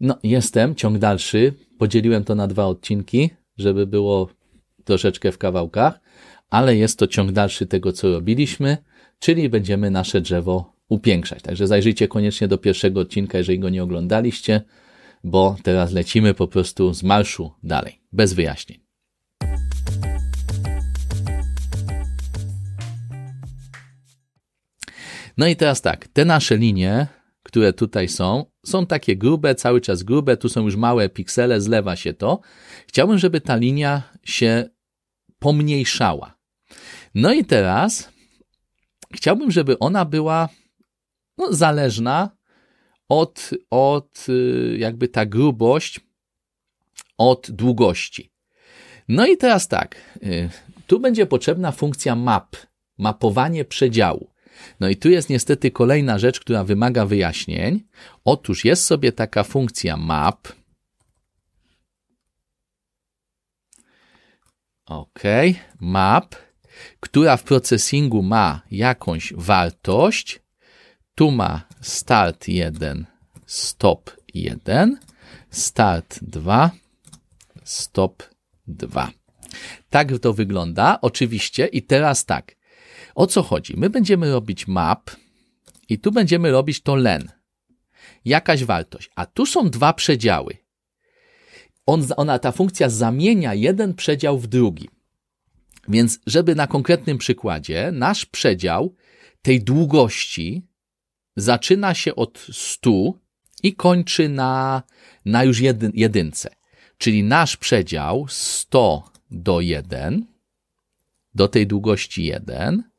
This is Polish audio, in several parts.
No, jestem, ciąg dalszy. Podzieliłem to na dwa odcinki, żeby było troszeczkę w kawałkach, ale jest to ciąg dalszy tego, co robiliśmy, czyli będziemy nasze drzewo upiększać. Także zajrzyjcie koniecznie do pierwszego odcinka, jeżeli go nie oglądaliście, bo teraz lecimy po prostu z marszu dalej, bez wyjaśnień. No i teraz tak, te nasze linie które tutaj są, są takie grube, cały czas grube, tu są już małe piksele, zlewa się to. Chciałbym, żeby ta linia się pomniejszała. No i teraz chciałbym, żeby ona była no, zależna od, od y, jakby ta grubość od długości. No i teraz tak, y, tu będzie potrzebna funkcja map, mapowanie przedziału. No i tu jest niestety kolejna rzecz, która wymaga wyjaśnień. Otóż jest sobie taka funkcja map. OK, map, która w procesingu ma jakąś wartość. Tu ma start 1, stop 1, start 2, stop 2. Tak to wygląda. Oczywiście, i teraz tak. O co chodzi? My będziemy robić map i tu będziemy robić to len. Jakaś wartość. A tu są dwa przedziały. On, ona, ta funkcja zamienia jeden przedział w drugi. Więc, żeby na konkretnym przykładzie, nasz przedział tej długości zaczyna się od 100 i kończy na, na już jedyn, jedynce. Czyli nasz przedział 100 do 1, do tej długości 1,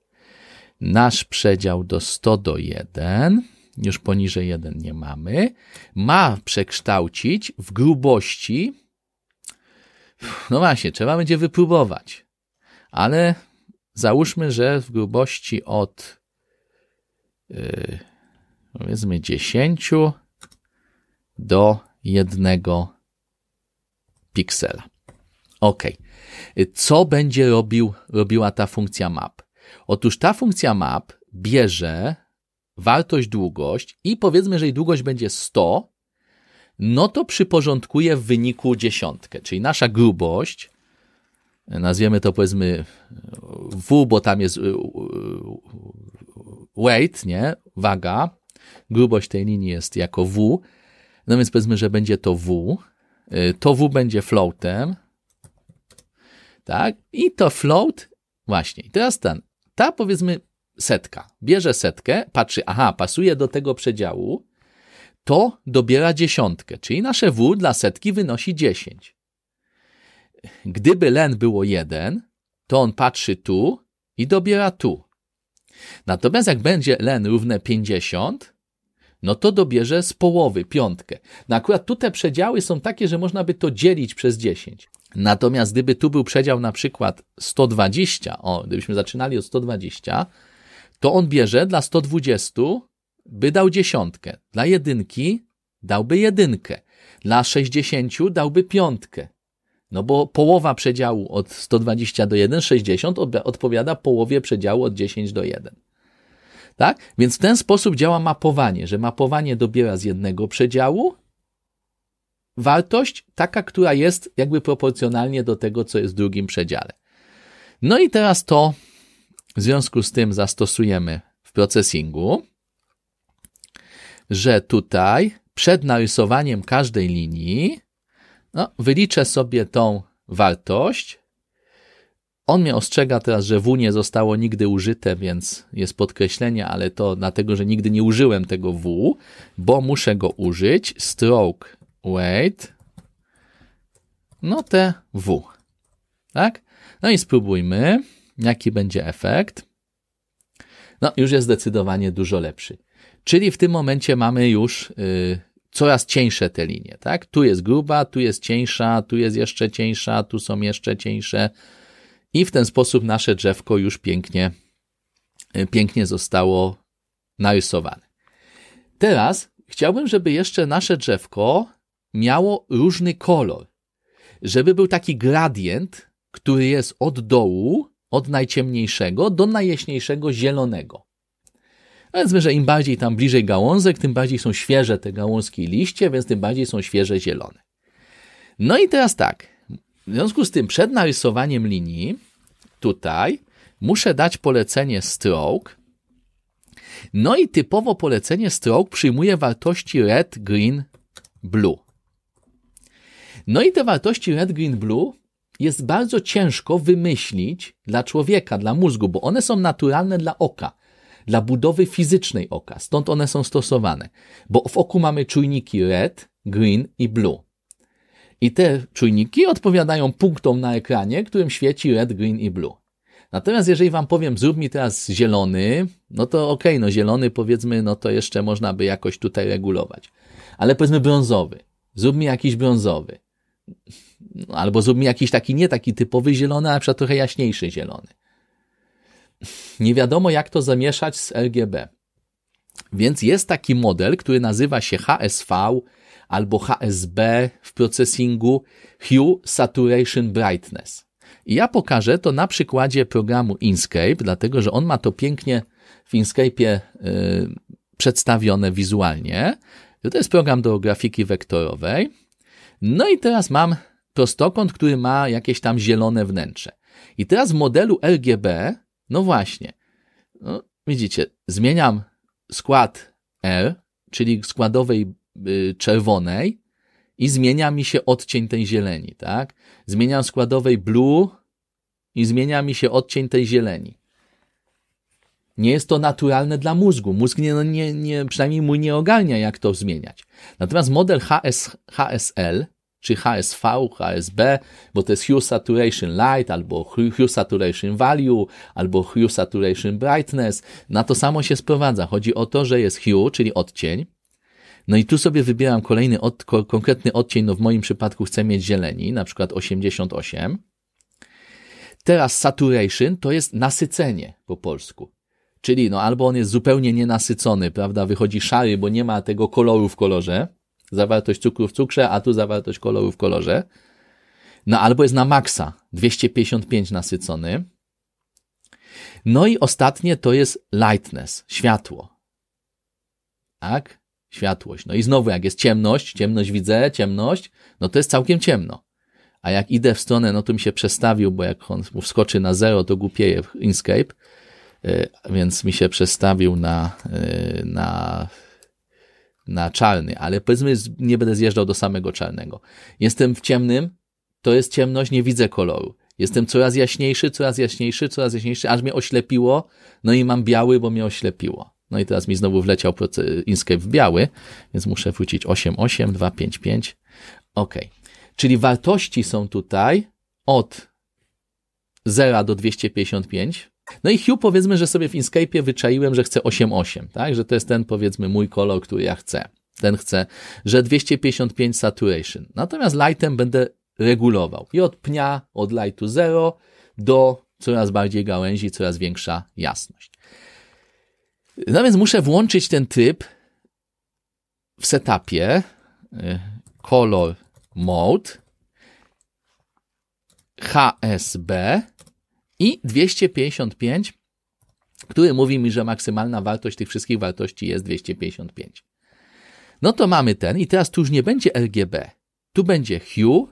nasz przedział do 100 do 1, już poniżej 1 nie mamy, ma przekształcić w grubości. No właśnie, trzeba będzie wypróbować, ale załóżmy, że w grubości od yy, powiedzmy 10 do 1 piksela. Ok. Co będzie robił, robiła ta funkcja map? Otóż ta funkcja map bierze wartość długość i powiedzmy, że jej długość będzie 100, no to przyporządkuje w wyniku dziesiątkę, czyli nasza grubość, nazwiemy to powiedzmy W, bo tam jest y, y, y, weight, nie? Waga. Grubość tej linii jest jako W. No więc powiedzmy, że będzie to W. To W będzie floatem. Tak? I to float, właśnie. I teraz ten ta powiedzmy setka, bierze setkę, patrzy, aha, pasuje do tego przedziału, to dobiera dziesiątkę, czyli nasze W dla setki wynosi 10. Gdyby len było 1, to on patrzy tu i dobiera tu. Natomiast jak będzie len równe 50, no to dobierze z połowy piątkę. No akurat tu te przedziały są takie, że można by to dzielić przez 10. Natomiast gdyby tu był przedział na przykład 120, o, gdybyśmy zaczynali od 120, to on bierze dla 120 by dał dziesiątkę, dla jedynki dałby jedynkę, dla 60 dałby piątkę. No bo połowa przedziału od 120 do 1, 60 odpowiada połowie przedziału od 10 do 1. Tak? Więc w ten sposób działa mapowanie, że mapowanie dobiera z jednego przedziału, wartość taka, która jest jakby proporcjonalnie do tego, co jest w drugim przedziale. No i teraz to w związku z tym zastosujemy w procesingu, że tutaj przed narysowaniem każdej linii no, wyliczę sobie tą wartość. On mnie ostrzega teraz, że W nie zostało nigdy użyte, więc jest podkreślenie, ale to dlatego, że nigdy nie użyłem tego W, bo muszę go użyć. Stroke wait, notę W. Tak? No i spróbujmy, jaki będzie efekt. No, już jest zdecydowanie dużo lepszy. Czyli w tym momencie mamy już y, coraz cieńsze te linie, tak? Tu jest gruba, tu jest cieńsza, tu jest jeszcze cieńsza, tu są jeszcze cieńsze. I w ten sposób nasze drzewko już pięknie, y, pięknie zostało narysowane. Teraz chciałbym, żeby jeszcze nasze drzewko miało różny kolor. Żeby był taki gradient, który jest od dołu, od najciemniejszego do najjaśniejszego zielonego. Powiedzmy, że im bardziej tam bliżej gałązek, tym bardziej są świeże te gałązki i liście, więc tym bardziej są świeże zielone. No i teraz tak, w związku z tym przed narysowaniem linii tutaj muszę dać polecenie stroke. No i typowo polecenie stroke przyjmuje wartości red, green, blue. No i te wartości red, green, blue jest bardzo ciężko wymyślić dla człowieka, dla mózgu, bo one są naturalne dla oka, dla budowy fizycznej oka, stąd one są stosowane. Bo w oku mamy czujniki red, green i blue. I te czujniki odpowiadają punktom na ekranie, którym świeci red, green i blue. Natomiast jeżeli wam powiem, zrób mi teraz zielony, no to okej, okay, no zielony powiedzmy, no to jeszcze można by jakoś tutaj regulować. Ale powiedzmy brązowy, zrób mi jakiś brązowy albo zróbmy jakiś taki nie taki typowy zielony, a przykład trochę jaśniejszy zielony. Nie wiadomo, jak to zamieszać z RGB. Więc jest taki model, który nazywa się HSV albo HSB w procesingu Hue Saturation Brightness. I ja pokażę to na przykładzie programu Inkscape, dlatego że on ma to pięknie w Inkscape'ie yy, przedstawione wizualnie. To jest program do grafiki wektorowej. No i teraz mam prostokąt, który ma jakieś tam zielone wnętrze. I teraz w modelu RGB, no właśnie, no widzicie, zmieniam skład R, czyli składowej y, czerwonej i zmienia mi się odcień tej zieleni, tak? Zmieniam składowej blue i zmienia mi się odcień tej zieleni. Nie jest to naturalne dla mózgu. Mózg nie, no nie, nie, przynajmniej mój nie ogarnia, jak to zmieniać. Natomiast model HS, HSL czy HSV, HSB, bo to jest Hue Saturation Light, albo Hue Saturation Value, albo Hue Saturation Brightness. Na to samo się sprowadza. Chodzi o to, że jest Hue, czyli odcień. No i tu sobie wybieram kolejny od, konkretny odcień. No w moim przypadku chcę mieć zieleni, na przykład 88. Teraz saturation to jest nasycenie po polsku. Czyli no albo on jest zupełnie nienasycony, prawda, wychodzi szary, bo nie ma tego koloru w kolorze, zawartość cukru w cukrze, a tu zawartość koloru w kolorze. No albo jest na maksa 255 nasycony. No i ostatnie to jest lightness, światło. Tak? Światłość. No i znowu, jak jest ciemność, ciemność widzę, ciemność, no to jest całkiem ciemno. A jak idę w stronę, no to mi się przestawił, bo jak on wskoczy na zero, to głupieje w Inkscape, y, więc mi się przestawił na, y, na na czarny, ale powiedzmy, nie będę zjeżdżał do samego czarnego. Jestem w ciemnym, to jest ciemność, nie widzę koloru. Jestem coraz jaśniejszy, coraz jaśniejszy, coraz jaśniejszy, aż mnie oślepiło, no i mam biały, bo mnie oślepiło. No i teraz mi znowu wleciał Inscape w biały, więc muszę wrócić 8, 8, 2, 5, 5. Ok. Czyli wartości są tutaj od 0 do 255, no i Hue powiedzmy, że sobie w Inkscape wyczaiłem, że chcę 8.8, tak? Że to jest ten powiedzmy mój kolor, który ja chcę. Ten chcę, że 255 saturation. Natomiast lightem będę regulował. I od pnia, od lightu 0 do coraz bardziej gałęzi, coraz większa jasność. No więc muszę włączyć ten tryb w setupie y, color mode HSB i 255, który mówi mi, że maksymalna wartość tych wszystkich wartości jest 255. No to mamy ten i teraz tu już nie będzie RGB. Tu będzie hue,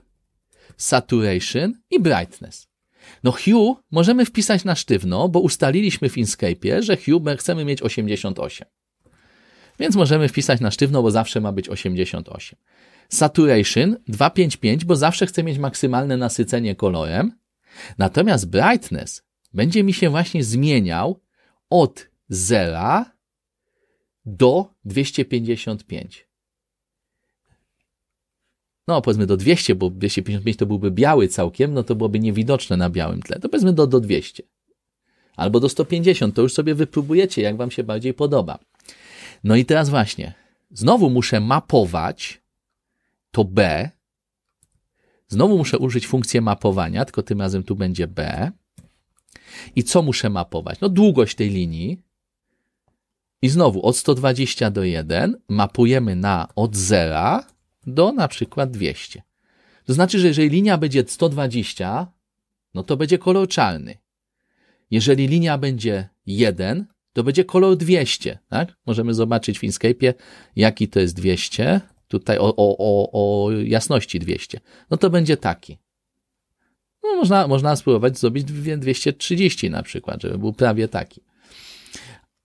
saturation i brightness. No hue możemy wpisać na sztywno, bo ustaliliśmy w Inscape, że hue chcemy mieć 88. Więc możemy wpisać na sztywno, bo zawsze ma być 88. Saturation 255, bo zawsze chcę mieć maksymalne nasycenie kolorem. Natomiast brightness będzie mi się właśnie zmieniał od 0 do 255. No, powiedzmy do 200, bo 255 to byłby biały całkiem, no to byłoby niewidoczne na białym tle. To powiedzmy do, do 200. Albo do 150, to już sobie wypróbujecie, jak wam się bardziej podoba. No i teraz właśnie, znowu muszę mapować to B Znowu muszę użyć funkcji mapowania, tylko tym razem tu będzie B. I co muszę mapować? No długość tej linii. I znowu od 120 do 1 mapujemy na od 0 do na przykład 200. To znaczy, że jeżeli linia będzie 120, no to będzie kolor czarny. Jeżeli linia będzie 1, to będzie kolor 200. Tak? Możemy zobaczyć w Inkscape'ie, jaki to jest 200 tutaj o, o, o, o jasności 200, no to będzie taki. No, można, można spróbować zrobić 230 na przykład, żeby był prawie taki.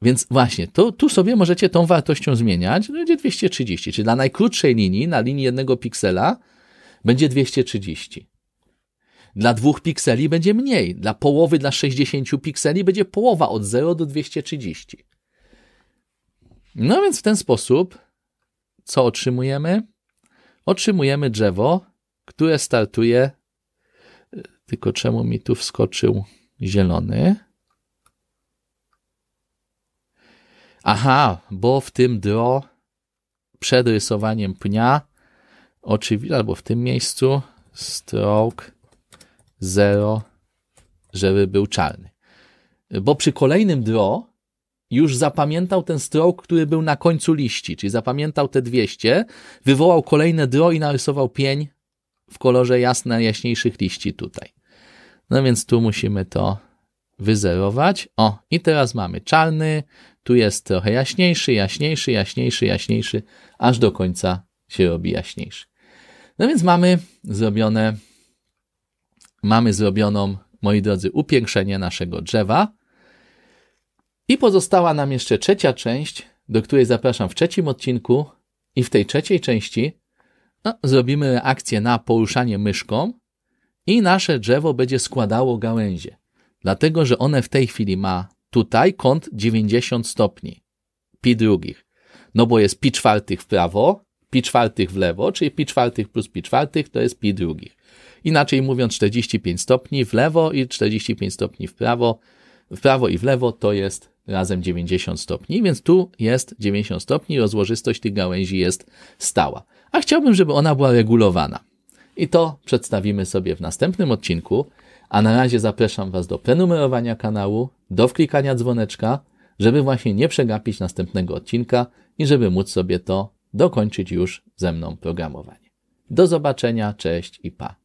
Więc właśnie, to, tu sobie możecie tą wartością zmieniać, będzie 230, czyli dla najkrótszej linii, na linii jednego piksela, będzie 230. Dla dwóch pikseli będzie mniej, dla połowy, dla 60 pikseli będzie połowa od 0 do 230. No więc w ten sposób co otrzymujemy? Otrzymujemy drzewo, które startuje. E, tylko czemu mi tu wskoczył zielony? Aha, bo w tym dro przed rysowaniem pnia, oczywiście, albo w tym miejscu, stroke 0, żeby był czarny. Bo przy kolejnym draw już zapamiętał ten stroke, który był na końcu liści, czyli zapamiętał te 200, wywołał kolejne dro i narysował pień w kolorze jasne, jaśniejszych liści tutaj. No więc tu musimy to wyzerować. O, i teraz mamy czarny, tu jest trochę jaśniejszy, jaśniejszy, jaśniejszy, jaśniejszy, aż do końca się robi jaśniejszy. No więc mamy zrobione, mamy zrobioną, moi drodzy, upiększenie naszego drzewa. I pozostała nam jeszcze trzecia część, do której zapraszam w trzecim odcinku. I w tej trzeciej części no, zrobimy reakcję na poruszanie myszką i nasze drzewo będzie składało gałęzie. Dlatego, że one w tej chwili ma tutaj kąt 90 stopni. Pi drugich. No bo jest pi czwartych w prawo, pi czwartych w lewo, czyli pi czwartych plus pi czwartych to jest pi drugich. Inaczej mówiąc 45 stopni w lewo i 45 stopni w prawo, w prawo i w lewo to jest razem 90 stopni, więc tu jest 90 stopni, rozłożystość tych gałęzi jest stała. A chciałbym, żeby ona była regulowana. I to przedstawimy sobie w następnym odcinku, a na razie zapraszam Was do prenumerowania kanału, do wklikania dzwoneczka, żeby właśnie nie przegapić następnego odcinka i żeby móc sobie to dokończyć już ze mną programowanie. Do zobaczenia, cześć i pa.